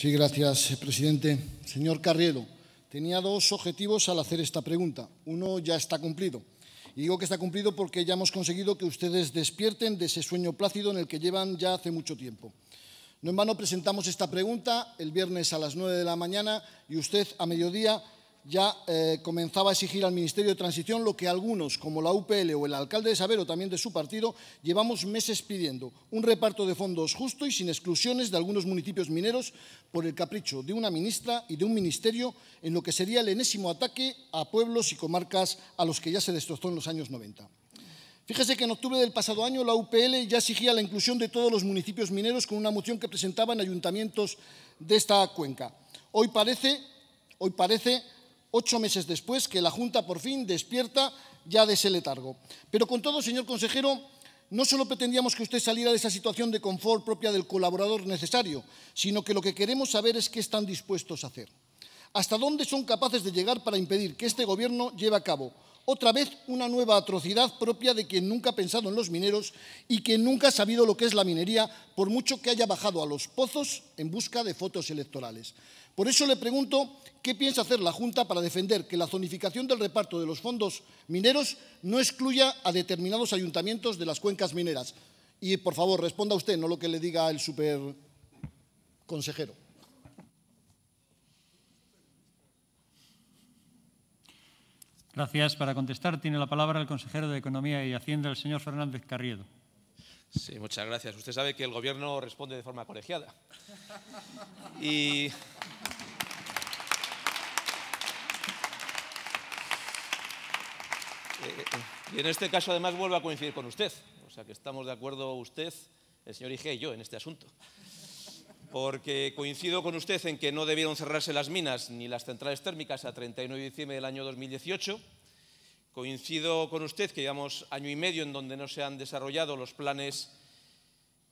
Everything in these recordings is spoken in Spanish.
Sí, gracias, presidente. Señor Carriedo, tenía dos objetivos al hacer esta pregunta. Uno ya está cumplido. Y digo que está cumplido porque ya hemos conseguido que ustedes despierten de ese sueño plácido en el que llevan ya hace mucho tiempo. No en vano presentamos esta pregunta el viernes a las 9 de la mañana y usted a mediodía ya eh, comenzaba a exigir al Ministerio de Transición lo que algunos, como la UPL o el alcalde de Sabero, también de su partido, llevamos meses pidiendo, un reparto de fondos justo y sin exclusiones de algunos municipios mineros por el capricho de una ministra y de un ministerio en lo que sería el enésimo ataque a pueblos y comarcas a los que ya se destrozó en los años 90. Fíjese que en octubre del pasado año la UPL ya exigía la inclusión de todos los municipios mineros con una moción que presentaban ayuntamientos de esta cuenca. Hoy parece, hoy parece ocho meses después que la Junta por fin despierta ya de ese letargo. Pero con todo, señor consejero, no solo pretendíamos que usted saliera de esa situación de confort propia del colaborador necesario, sino que lo que queremos saber es qué están dispuestos a hacer. ¿Hasta dónde son capaces de llegar para impedir que este Gobierno lleve a cabo otra vez una nueva atrocidad propia de quien nunca ha pensado en los mineros y quien nunca ha sabido lo que es la minería, por mucho que haya bajado a los pozos en busca de fotos electorales? Por eso le pregunto qué piensa hacer la Junta para defender que la zonificación del reparto de los fondos mineros no excluya a determinados ayuntamientos de las cuencas mineras. Y, por favor, responda usted, no lo que le diga el consejero. Gracias. Para contestar tiene la palabra el consejero de Economía y Hacienda, el señor Fernández Carriedo. Sí, muchas gracias. Usted sabe que el gobierno responde de forma colegiada. Eh, y. en este caso, además, vuelvo a coincidir con usted. O sea, que estamos de acuerdo usted, el señor Ige y yo en este asunto. Porque coincido con usted en que no debieron cerrarse las minas ni las centrales térmicas a 39 de diciembre del año 2018 Coincido con usted que llevamos año y medio en donde no se han desarrollado los planes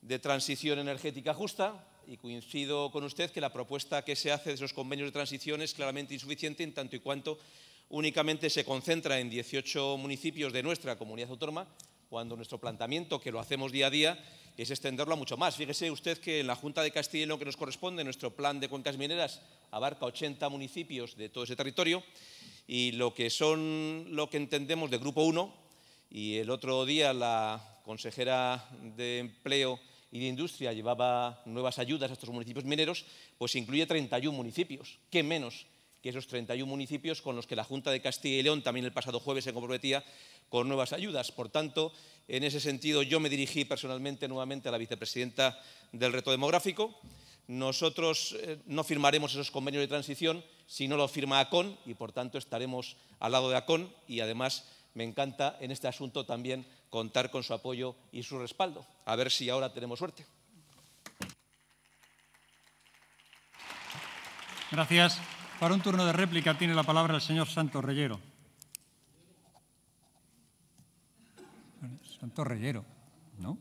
de transición energética justa y coincido con usted que la propuesta que se hace de esos convenios de transición es claramente insuficiente en tanto y cuanto únicamente se concentra en 18 municipios de nuestra comunidad autónoma, cuando nuestro planteamiento, que lo hacemos día a día, es extenderlo a mucho más. Fíjese usted que en la Junta de Castilla y León que nos corresponde, nuestro plan de cuencas mineras abarca 80 municipios de todo ese territorio y lo que son lo que entendemos de Grupo 1. Y el otro día la consejera de Empleo y de Industria llevaba nuevas ayudas a estos municipios mineros, pues incluye 31 municipios. ¿Qué menos que esos 31 municipios con los que la Junta de Castilla y León también el pasado jueves se comprometía con nuevas ayudas? Por tanto, en ese sentido yo me dirigí personalmente nuevamente a la vicepresidenta del Reto Demográfico. Nosotros eh, no firmaremos esos convenios de transición si no lo firma Acon, y por tanto estaremos al lado de Acon, y además me encanta en este asunto también contar con su apoyo y su respaldo. A ver si ahora tenemos suerte. Gracias. Para un turno de réplica tiene la palabra el señor Santos Reyero. Santos Reyero, ¿no?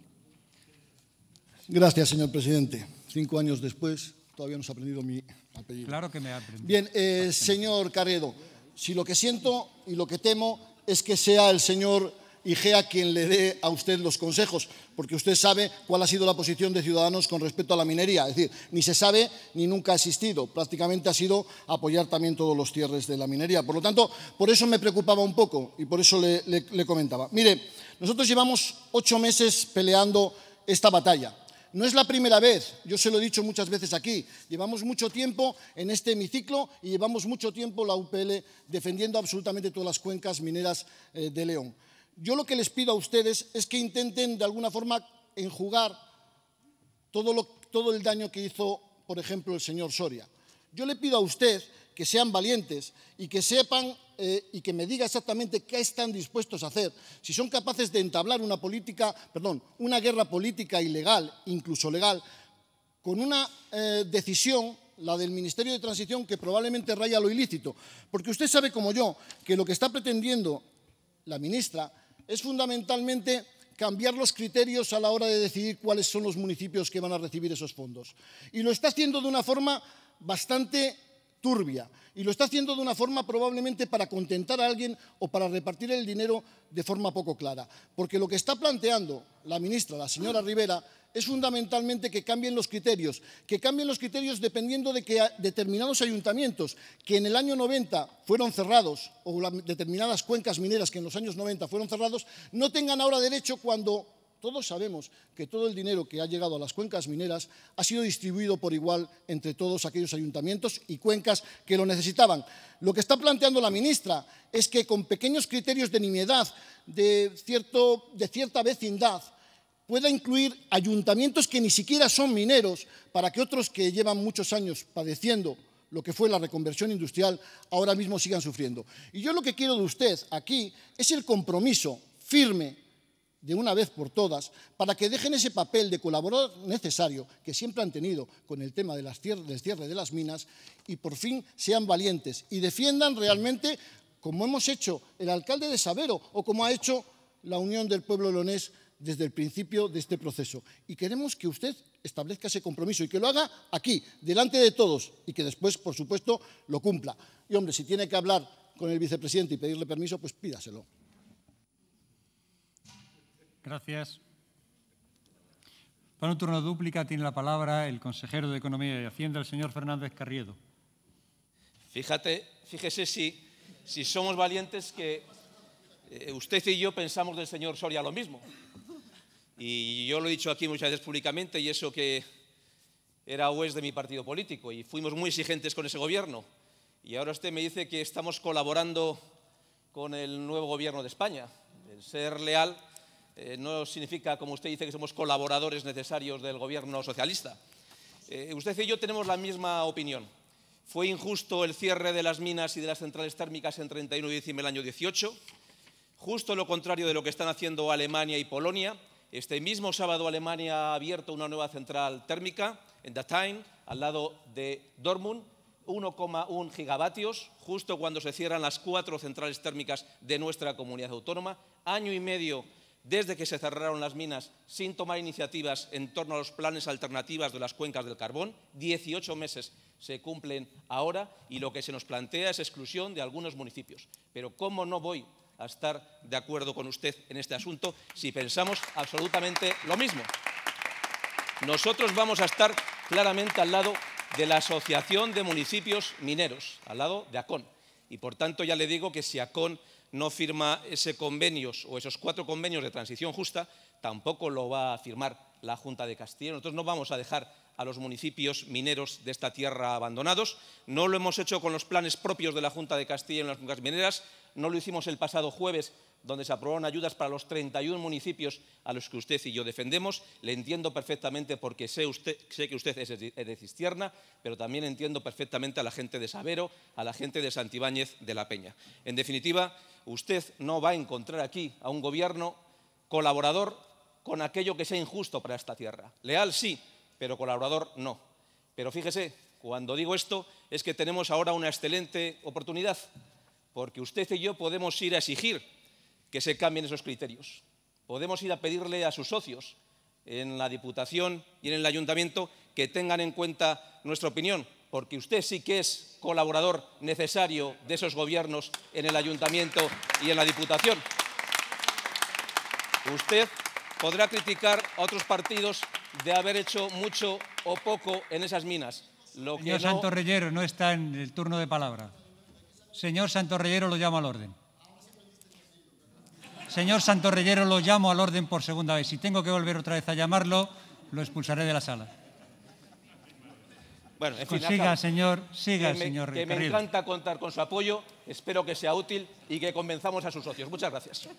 Gracias, señor presidente. Cinco años después, Todavía no ha aprendido mi apellido. Claro que me ha aprendido. Bien, eh, señor Carredo, si lo que siento y lo que temo es que sea el señor Igea quien le dé a usted los consejos, porque usted sabe cuál ha sido la posición de Ciudadanos con respecto a la minería. Es decir, ni se sabe ni nunca ha existido. Prácticamente ha sido apoyar también todos los cierres de la minería. Por lo tanto, por eso me preocupaba un poco y por eso le comentaba. Mire, nosotros llevamos ocho meses peleando esta batalla no es la primera vez, yo se lo he dicho muchas veces aquí, llevamos mucho tiempo en este hemiciclo y llevamos mucho tiempo la UPL defendiendo absolutamente todas las cuencas mineras eh, de León. Yo lo que les pido a ustedes es que intenten de alguna forma enjugar todo, todo el daño que hizo, por ejemplo, el señor Soria. Yo le pido a usted que sean valientes y que sepan eh, y que me diga exactamente qué están dispuestos a hacer. Si son capaces de entablar una política, perdón, una guerra política ilegal, incluso legal, con una eh, decisión la del Ministerio de Transición que probablemente raya lo ilícito. Porque usted sabe como yo que lo que está pretendiendo la ministra es fundamentalmente cambiar los criterios a la hora de decidir cuáles son los municipios que van a recibir esos fondos. Y lo está haciendo de una forma bastante turbia y lo está haciendo de una forma probablemente para contentar a alguien o para repartir el dinero de forma poco clara. Porque lo que está planteando la ministra, la señora Rivera, es fundamentalmente que cambien los criterios, que cambien los criterios dependiendo de que determinados ayuntamientos que en el año 90 fueron cerrados o determinadas cuencas mineras que en los años 90 fueron cerrados, no tengan ahora derecho cuando todos sabemos que todo el dinero que ha llegado a las cuencas mineras ha sido distribuido por igual entre todos aquellos ayuntamientos y cuencas que lo necesitaban. Lo que está planteando la ministra es que con pequeños criterios de nimiedad, de, cierto, de cierta vecindad, pueda incluir ayuntamientos que ni siquiera son mineros para que otros que llevan muchos años padeciendo lo que fue la reconversión industrial, ahora mismo sigan sufriendo. Y yo lo que quiero de usted aquí es el compromiso firme de una vez por todas para que dejen ese papel de colaborador necesario que siempre han tenido con el tema del cierre de las minas y por fin sean valientes y defiendan realmente como hemos hecho el alcalde de Sabero o como ha hecho la Unión del Pueblo Leonés desde el principio de este proceso. Y queremos que usted establezca ese compromiso y que lo haga aquí, delante de todos, y que después, por supuesto, lo cumpla. Y hombre, si tiene que hablar con el vicepresidente y pedirle permiso, pues pídaselo. Gracias. Para un turno dúplica tiene la palabra el consejero de Economía y Hacienda, el señor Fernández Carriedo. Fíjate, fíjese si, si somos valientes que eh, usted y yo pensamos del señor Soria lo mismo. Y yo lo he dicho aquí muchas veces públicamente y eso que era juez de mi partido político y fuimos muy exigentes con ese gobierno. Y ahora usted me dice que estamos colaborando con el nuevo gobierno de España. El ser leal eh, no significa, como usted dice, que somos colaboradores necesarios del gobierno socialista. Eh, usted y yo tenemos la misma opinión. Fue injusto el cierre de las minas y de las centrales térmicas en 31 de diciembre del año 18, justo lo contrario de lo que están haciendo Alemania y Polonia. Este mismo sábado Alemania ha abierto una nueva central térmica en Datain, al lado de Dortmund, 1,1 gigavatios, justo cuando se cierran las cuatro centrales térmicas de nuestra comunidad autónoma. Año y medio desde que se cerraron las minas sin tomar iniciativas en torno a los planes alternativos de las cuencas del carbón. 18 meses se cumplen ahora y lo que se nos plantea es exclusión de algunos municipios. Pero ¿cómo no voy a estar de acuerdo con usted en este asunto si pensamos absolutamente lo mismo? Nosotros vamos a estar claramente al lado de la Asociación de Municipios Mineros, al lado de ACON. Y por tanto ya le digo que si ACON no firma ese convenio o esos cuatro convenios de transición justa, tampoco lo va a firmar la Junta de Castilla. Nosotros no vamos a dejar a los municipios mineros de esta tierra abandonados. No lo hemos hecho con los planes propios de la Junta de Castilla en las mineras, no lo hicimos el pasado jueves donde se aprobaron ayudas para los 31 municipios a los que usted y yo defendemos. Le entiendo perfectamente porque sé, usted, sé que usted es de Cistierna, pero también entiendo perfectamente a la gente de Sabero, a la gente de Santibáñez de la Peña. En definitiva, usted no va a encontrar aquí a un gobierno colaborador con aquello que sea injusto para esta tierra. Leal sí, pero colaborador no. Pero fíjese, cuando digo esto es que tenemos ahora una excelente oportunidad, porque usted y yo podemos ir a exigir que se cambien esos criterios. Podemos ir a pedirle a sus socios en la Diputación y en el Ayuntamiento que tengan en cuenta nuestra opinión, porque usted sí que es colaborador necesario de esos gobiernos en el Ayuntamiento y en la Diputación. Usted podrá criticar a otros partidos de haber hecho mucho o poco en esas minas. Lo Señor que no... no está en el turno de palabra. Señor Santo lo llamo al orden. Señor Santorrellero, lo llamo al orden por segunda vez. Si tengo que volver otra vez a llamarlo, lo expulsaré de la sala. Bueno, siga, señor, siga, señor. Que me encanta contar con su apoyo. Espero que sea útil y que convenzamos a sus socios. Muchas gracias.